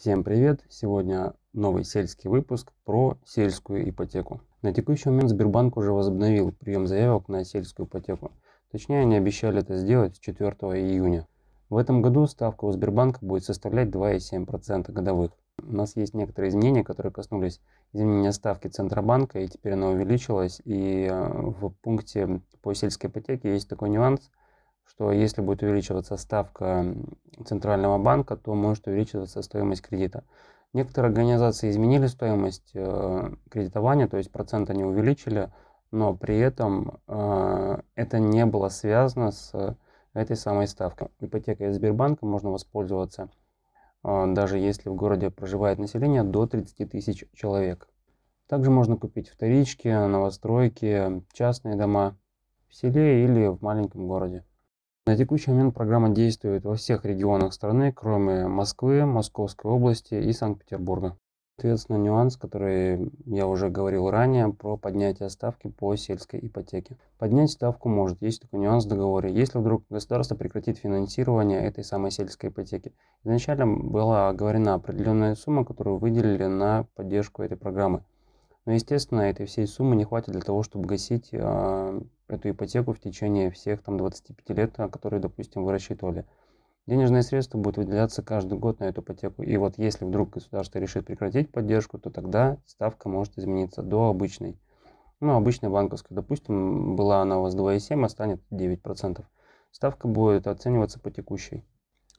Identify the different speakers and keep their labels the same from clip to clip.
Speaker 1: Всем привет! Сегодня новый сельский выпуск про сельскую ипотеку. На текущий момент Сбербанк уже возобновил прием заявок на сельскую ипотеку. Точнее, они обещали это сделать с 4 июня. В этом году ставка у Сбербанка будет составлять 2,7% годовых. У нас есть некоторые изменения, которые коснулись изменения ставки Центробанка, и теперь она увеличилась. И э, в пункте по сельской ипотеке есть такой нюанс – что если будет увеличиваться ставка Центрального банка, то может увеличиваться стоимость кредита. Некоторые организации изменили стоимость э, кредитования, то есть процент они увеличили, но при этом э, это не было связано с э, этой самой ставкой. Ипотекой Сбербанка можно воспользоваться даже если в городе проживает население до 30 тысяч человек. Также можно купить вторички, новостройки, частные дома в селе или в маленьком городе. На текущий момент программа действует во всех регионах страны, кроме Москвы, Московской области и Санкт-Петербурга. Соответственно, нюанс, который я уже говорил ранее, про поднятие ставки по сельской ипотеке. Поднять ставку может, есть такой нюанс в договоре, если вдруг государство прекратит финансирование этой самой сельской ипотеки. Изначально была оговорена определенная сумма, которую выделили на поддержку этой программы. Но, ну, естественно, этой всей суммы не хватит для того, чтобы гасить э, эту ипотеку в течение всех там 25 лет, а, которые, допустим, вы рассчитывали. Денежные средства будут выделяться каждый год на эту ипотеку. И вот если вдруг государство решит прекратить поддержку, то тогда ставка может измениться до обычной. Ну, обычной банковской, допустим, была она у вас 2,7, а станет 9%. Ставка будет оцениваться по текущей.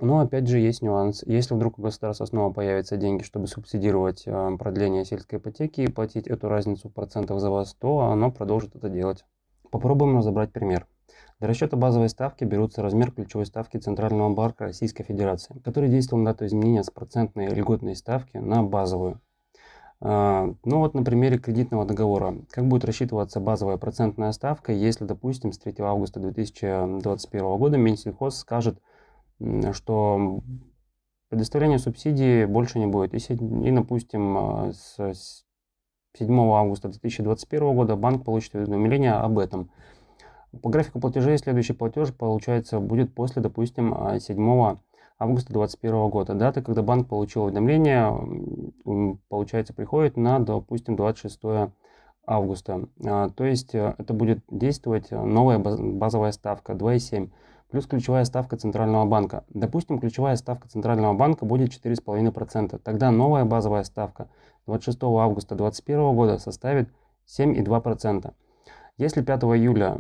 Speaker 1: Но опять же есть нюанс. Если вдруг у государства снова появятся деньги, чтобы субсидировать э, продление сельской ипотеки и платить эту разницу процентов за вас, то оно продолжит это делать. Попробуем разобрать пример. Для расчета базовой ставки берутся размер ключевой ставки Центрального банка Российской Федерации, который действовал на дату изменения с процентной льготной ставки на базовую. Э, ну вот на примере кредитного договора. Как будет рассчитываться базовая процентная ставка, если, допустим, с 3 августа 2021 года Минсельхоз скажет, что предоставление субсидии больше не будет. И, и допустим, а, с, с 7 августа 2021 года банк получит уведомление об этом. По графику платежей следующий платеж, получается, будет после, допустим, 7 а, августа 2021 года. Дата, когда банк получил уведомление, получается, приходит на, допустим, 26 августа. А, то есть э, это будет действовать новая базовая ставка 2,7 плюс ключевая ставка Центрального банка. Допустим, ключевая ставка Центрального банка будет 4,5%. Тогда новая базовая ставка 26 августа 2021 года составит 7,2%. Если 5 июля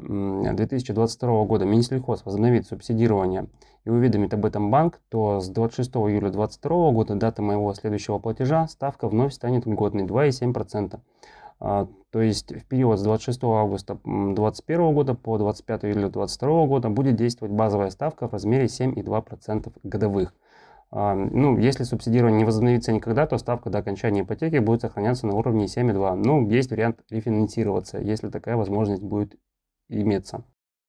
Speaker 1: 2022 года Минсельхоз возобновит субсидирование и уведомит об этом банк, то с 26 июля 2022 года, дата моего следующего платежа, ставка вновь станет льготной 2,7%. То есть в период с 26 августа 2021 года по 25 июля 2022 года будет действовать базовая ставка в размере 7,2% годовых. А, ну, если субсидирование не возобновится никогда, то ставка до окончания ипотеки будет сохраняться на уровне 7,2. Ну, есть вариант рефинансироваться, если такая возможность будет иметься.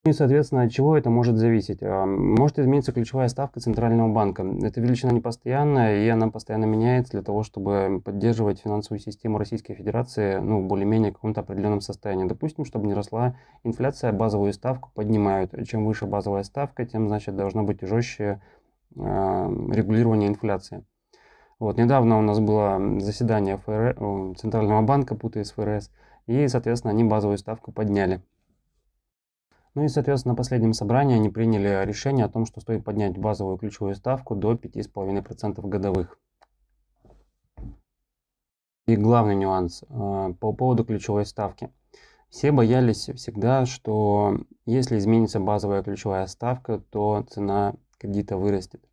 Speaker 1: И, соответственно, от чего это может зависеть? А, может измениться ключевая ставка Центрального банка. Эта величина непостоянная, и она постоянно меняется для того, чтобы поддерживать финансовую систему Российской Федерации ну, в более-менее каком-то определенном состоянии. Допустим, чтобы не росла инфляция, базовую ставку поднимают. Чем выше базовая ставка, тем, значит, должно быть жестче а, регулирование инфляции. Вот, недавно у нас было заседание ФР... Э, Центрального банка, путаясь с ФРС, и, соответственно, они базовую ставку подняли. Ну и, соответственно, на последнем собрании они приняли решение о том, что стоит поднять базовую ключевую ставку до 5,5% годовых. И главный нюанс э, по поводу ключевой ставки. Все боялись всегда, что если изменится базовая ключевая ставка, то цена кредита вырастет.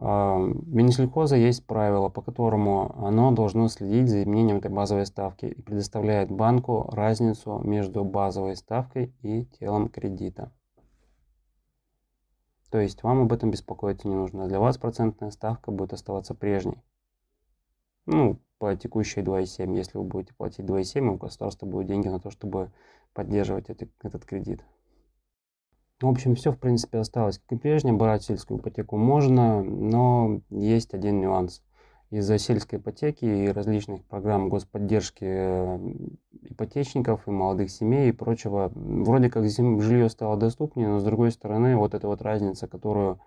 Speaker 1: А, Минсельхоза есть правило, по которому оно должно следить за изменением этой базовой ставки и предоставляет банку разницу между базовой ставкой и телом кредита. То есть вам об этом беспокоиться не нужно. Для вас процентная ставка будет оставаться прежней. Ну, по текущей 2,7. Если вы будете платить 2,7, у государства будут деньги на то, чтобы поддерживать этот кредит. Ну, в общем, все, в принципе, осталось как и прежнее. Брать сельскую ипотеку можно, но есть один нюанс. Из-за сельской ипотеки и различных программ господдержки э, ипотечников и молодых семей и прочего, вроде как жилье стало доступнее, но с другой стороны, вот эта вот разница, которую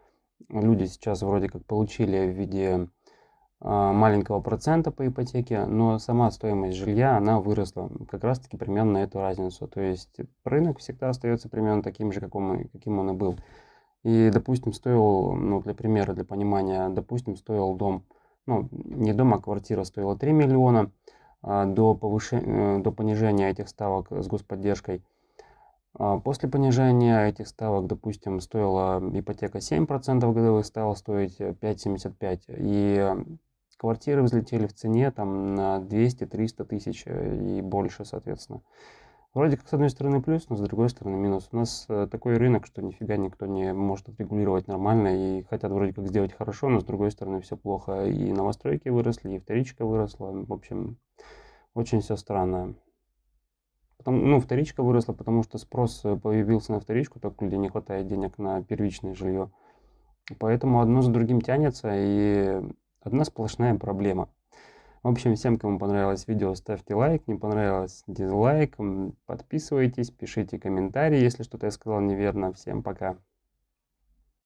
Speaker 1: люди сейчас вроде как получили в виде а, маленького процента по ипотеке, но сама стоимость жилья, она выросла как раз-таки примерно на эту разницу. То есть рынок всегда остается примерно таким же, каком, каким он и был. И, допустим, стоил, ну, для примера, для понимания, допустим, стоил дом, ну, не дом, а квартира стоила 3 миллиона а до, повышения, э, до понижения этих ставок с господдержкой. А после понижения этих ставок, допустим, стоила ипотека 7% годовых, стала стоить 5,75%. И Квартиры взлетели в цене там на 200-300 тысяч э, и больше, соответственно. Вроде как, с одной стороны, плюс, но с другой стороны, минус. У нас э, такой рынок, что нифига никто не может отрегулировать нормально и хотят вроде как сделать хорошо, но с другой стороны, все плохо. И новостройки выросли, и вторичка выросла. В общем, очень все странно. Потом, ну, вторичка выросла, потому что спрос э, появился на вторичку, так людей не хватает денег на первичное жилье. Поэтому одно за другим тянется, и Одна сплошная проблема. В общем, всем, кому понравилось видео, ставьте лайк, не понравилось дизлайк, подписывайтесь, пишите комментарии, если что-то я сказал неверно. Всем пока!